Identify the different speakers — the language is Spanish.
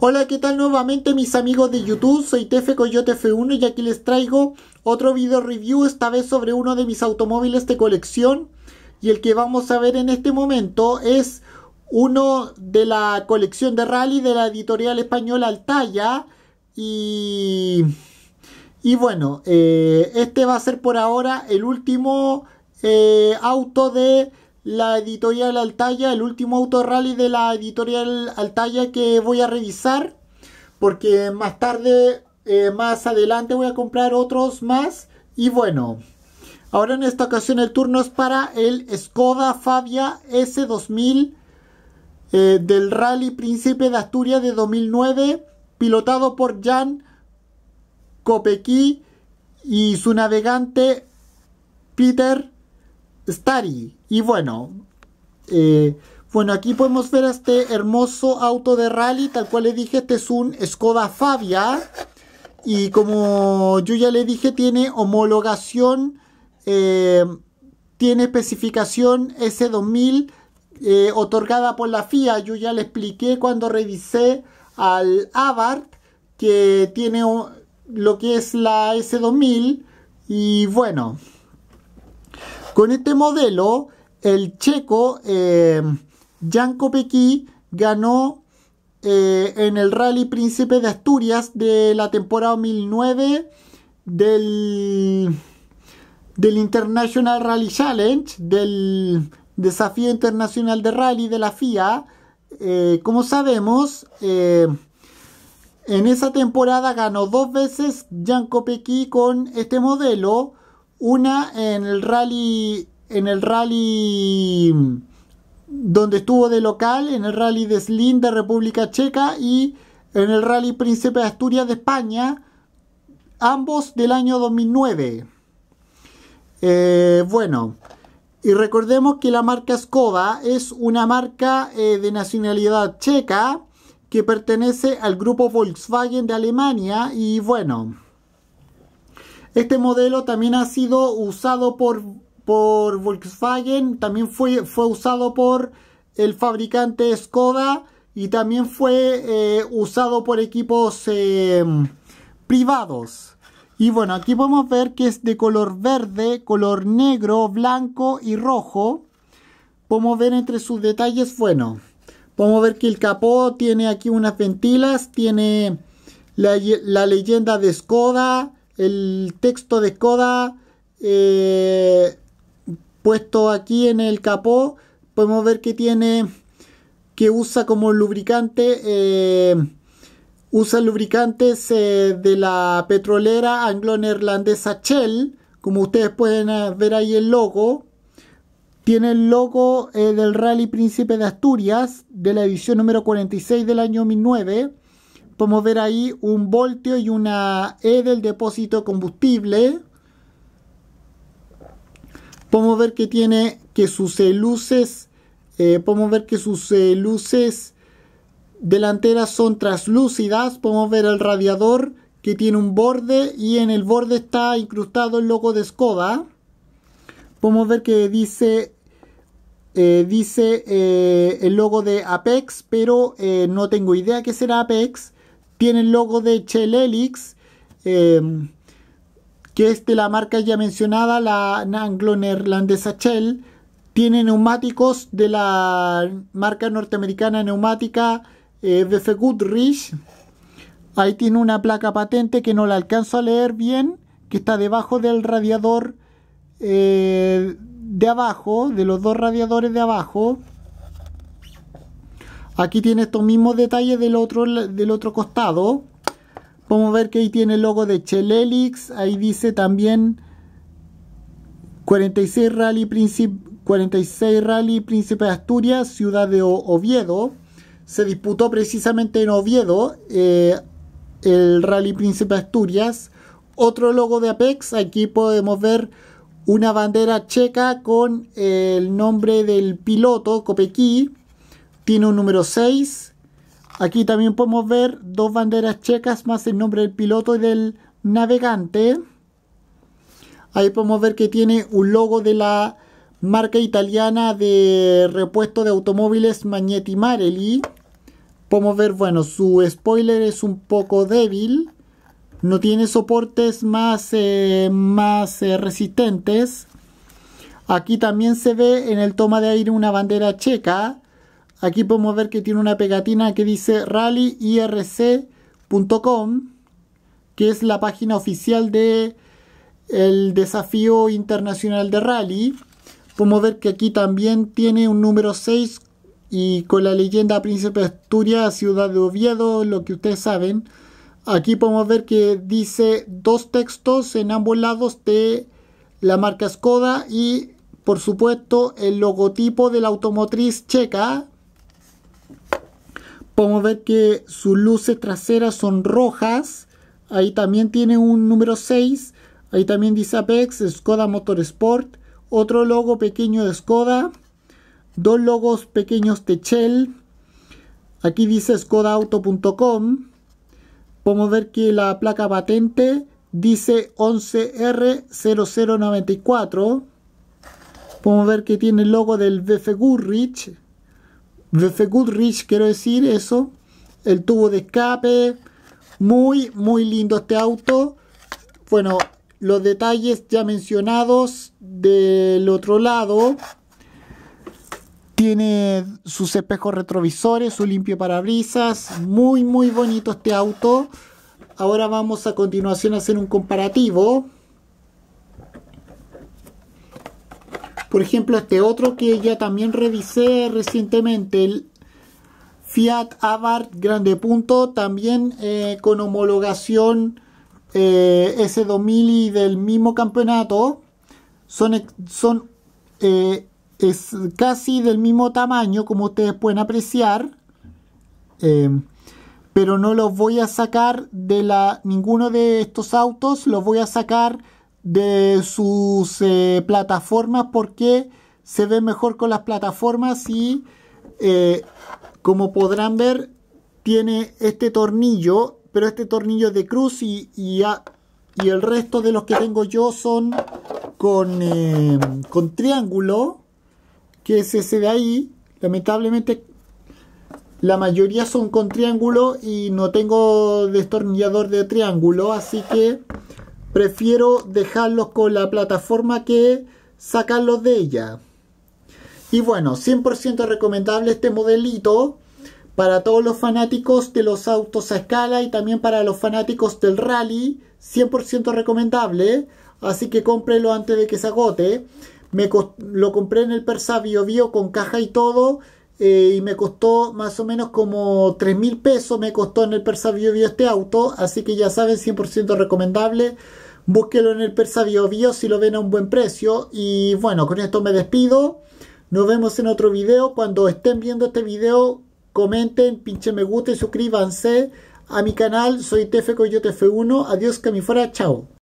Speaker 1: Hola, ¿qué tal nuevamente mis amigos de YouTube? Soy Tefe Coyote F1 y aquí les traigo otro video review, esta vez sobre uno de mis automóviles de colección. Y el que vamos a ver en este momento es uno de la colección de rally de la editorial española Altaya. Y, y bueno, eh, este va a ser por ahora el último eh, auto de la editorial Altaya, el último rally de la editorial Altaya que voy a revisar, porque más tarde, eh, más adelante voy a comprar otros más. Y bueno, ahora en esta ocasión el turno es para el Skoda Fabia S2000 eh, del Rally Príncipe de Asturias de 2009, pilotado por Jan Kopecky y su navegante Peter Stari. Y bueno, eh, bueno, aquí podemos ver este hermoso auto de rally. Tal cual le dije, este es un Skoda Fabia. Y como yo ya le dije, tiene homologación, eh, tiene especificación S2000 eh, otorgada por la FIA. Yo ya le expliqué cuando revisé al Abarth que tiene lo que es la S2000. Y bueno, con este modelo, el checo eh, Janko ganó eh, en el Rally Príncipe de Asturias de la temporada 2009 del, International Rally Challenge, del Desafío Internacional de Rally de la FIA. Eh, como sabemos, en esa temporada ganó dos veces Janko Kopecky con este modelo una en el rally, en el rally mm, donde estuvo de local, en el rally de Slim de República Checa y en el rally Príncipe de Asturias de España, ambos del año 2009. Eh, bueno, y recordemos que la marca Skoda es una marca eh, de nacionalidad checa que pertenece al grupo Volkswagen de Alemania y bueno, este modelo también ha sido usado por, Volkswagen, también fue, fue usado por el fabricante Skoda y también fue eh, usado por equipos em, privados. Y bueno, aquí podemos ver que es de color verde, color negro, blanco y rojo. Podemos ver entre sus detalles, bueno, podemos ver que el capó tiene aquí unas ventilas, tiene la, la leyenda de Skoda, el texto de Skoda eh, puesto aquí en el capó podemos ver que tiene que usa como lubricante eh, usa lubricantes de la petrolera anglo-neerlandesa Shell como ustedes pueden eh, ver ahí el logo tiene el logo del Rally Príncipe de Asturias de la edición número 46 del año 2009 podemos ver ahí un voltio y una E del depósito combustible. Podemos ver que tiene que sus eh, luces, eh, podemos ver que sus eh, luces delanteras son translúcidas. Podemos ver el radiador que tiene un borde y en el borde está incrustado el logo de Skoda. Podemos ver que dice dice el logo de Apex, pero no tengo idea que será Apex. Tiene el logo de Chelelix, Helix, em, que es de la marca ya mencionada, la anglo-neerlandesa Shell. Tiene neumáticos de la marca norteamericana neumática eh, BF Goodrich. Ahí tiene una placa patente que no la alcanzo a leer bien, que está debajo del radiador eh, de abajo, de los dos radiadores de abajo. Aquí tiene estos mismos detalles del otro, del otro costado. Podemos ver que ahí tiene el logo de Chelelix. Ahí dice también 46 Rally, Príncipe, 46 Rally Príncipe de Asturias, ciudad de Oviedo. Se disputó precisamente en Oviedo eh, el Rally Príncipe de Asturias. Otro logo de Apex. Aquí podemos ver una bandera checa con el nombre del piloto, Copequí. Tiene un número 6. Aquí también podemos ver dos banderas checas más el nombre del piloto y del navegante. Ahí podemos ver que tiene un logo de la marca italiana de repuesto de automóviles Magneti Marelli. Podemos ver, bueno, su spoiler es un poco débil. No tiene soportes más, eh, más eh, resistentes. Aquí también se ve en el toma de aire una bandera checa. Aquí podemos ver que tiene una pegatina que dice rallyirc.com, que es la página oficial de el desafío internacional de rally. Podemos ver que aquí también tiene un número 6 y con la leyenda Príncipe Asturias, Ciudad de Oviedo, lo que ustedes saben. Aquí podemos ver que dice dos textos en ambos lados de la marca Skoda y por supuesto el logotipo de la automotriz checa Podemos ver que sus luces traseras son rojas. Ahí también tiene un número 6. Ahí también dice Apex, Skoda Motorsport. Otro logo pequeño de Skoda. Dos logos pequeños de Shell. Aquí dice skodaauto.com. Podemos ver que la placa patente dice 11R0094. Podemos ver que tiene el logo del BF Gurrich The Good Rich, quiero decir eso. El tubo de escape. Muy, muy lindo este auto. Bueno, los detalles ya mencionados del otro lado. Tiene sus espejos retrovisores, su limpio parabrisas. Muy, muy bonito este auto. Ahora vamos a continuación a hacer un comparativo. Por ejemplo, este otro que ya también revisé recientemente, el Fiat Abarth grande punto, también eh, con homologación eh, S2000 y del mismo campeonato, son, son eh, es casi del mismo tamaño como ustedes pueden apreciar, pero no los voy a sacar de la, ninguno de estos autos, los voy a sacar de sus eh, plataformas porque se ve mejor con las plataformas y eh, como podrán ver tiene este tornillo pero este tornillo es de cruz y, y, el resto de los que tengo yo son con, eh, con triángulo que es ese de ahí lamentablemente la mayoría son con triángulo y no tengo destornillador de triángulo así que Prefiero dejarlos con la plataforma que sacarlos de ella. Y bueno, 100% recomendable este modelito para todos los fanáticos de los autos a escala y también para los fanáticos del rally. 100% recomendable, así que cómprelo antes de que se agote. Me lo compré en el Persa Bio Bio con caja y todo eh, y me costó más o menos como 3 mil pesos, me costó en el Persa Bio este auto, así que ya saben, 100% recomendable, búsquelo en el Persa Bio si lo ven a un buen precio y bueno, con esto me despido, nos vemos en otro video, cuando estén viendo este video comenten, pinche me gusta y suscríbanse a mi canal, soy TF 1 adiós que fuera, chao.